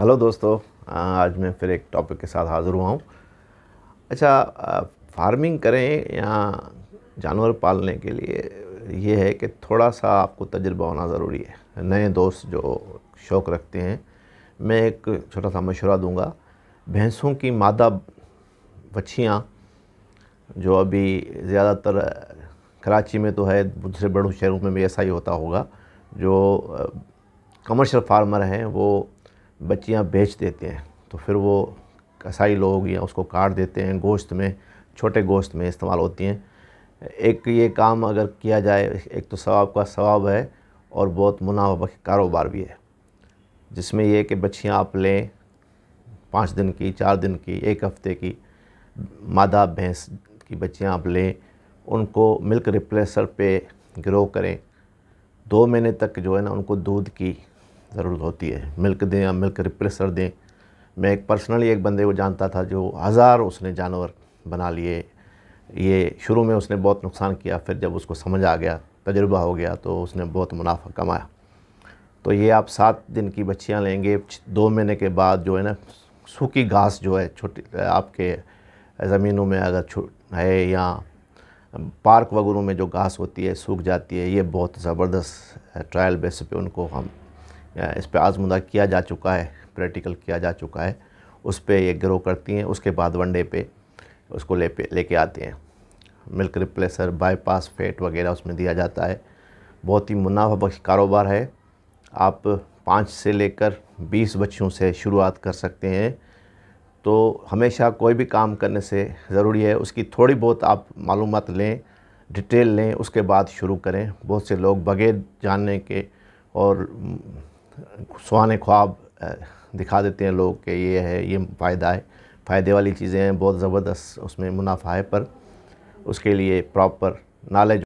hello दोस्तों आज मैं फिर एक टॉपिक के साथ हाज़िर हुआ हूँ अच्छा फार्मिंग करें या जानवर पालने के लिए ये है कि थोड़ा सा आपको तजर्बा होना ज़रूरी है नए दोस्त जो शौक़ रखते हैं मैं एक छोटा सा मशवरा दूंगा भैंसों की मादा बच्चियाँ जो अभी ज़्यादातर कराची में तो है दूसरे बड़ों शहरों में भी ऐसा ही होता होगा जो कमर्शियल फार्मर हैं वो बच्चियाँ बेच देते हैं तो फिर वो कसाई लोग या उसको काट देते हैं गोश्त में छोटे गोश्त में इस्तेमाल होती हैं एक ये काम अगर किया जाए एक तो सवाब का सवाब है और बहुत मुनाफा कारोबार भी है जिसमें यह कि बच्चियाँ आप लें पाँच दिन की चार दिन की एक हफ्ते की मादा भैंस की बच्चियाँ आप लें उनको मिल्क रिप्लेसर पे ग्रो करें दो महीने तक जो है ना उनको दूध की ज़रूरत होती है मिल्क दें या मिल्क रिप्रेसर दें मैं एक पर्सनली एक बंदे को जानता था जो हज़ार उसने जानवर बना लिए ये शुरू में उसने बहुत नुकसान किया फिर जब उसको समझ आ गया तजुर्बा हो गया तो उसने बहुत मुनाफा कमाया तो ये आप सात दिन की बच्चियाँ लेंगे दो महीने के बाद जो है ना सूखी घास जो है छोटी आपके ज़मीनों में अगर छो है या पार्क वगैरह में जो घास होती है सूख जाती है ये बहुत ज़बरदस्त ट्रायल बेस पे उनको हम इस पर आजमुदा किया जा चुका है प्रैक्टिकल किया जा चुका है उस पर ये ग्रो करती हैं उसके बाद वनडे पे उसको ले पे लेके आते हैं मिल्क रिप्लेसर बाईपास फेट वगैरह उसमें दिया जाता है बहुत ही मुनाफा बख्श कारोबार है आप पाँच से लेकर बीस बच्चियों से शुरुआत कर सकते हैं तो हमेशा कोई भी काम करने से ज़रूरी है उसकी थोड़ी बहुत आप मालूम लें डिटेल लें उसके बाद शुरू करें बहुत से लोग बगैर जानने के और सुहाने ख्वाब दिखा देते हैं लोग कि ये है ये फ़ायदा है फ़ायदे वाली चीज़ें हैं बहुत ज़बरदस्त उसमें मुनाफा है पर उसके लिए प्रॉपर नॉलेज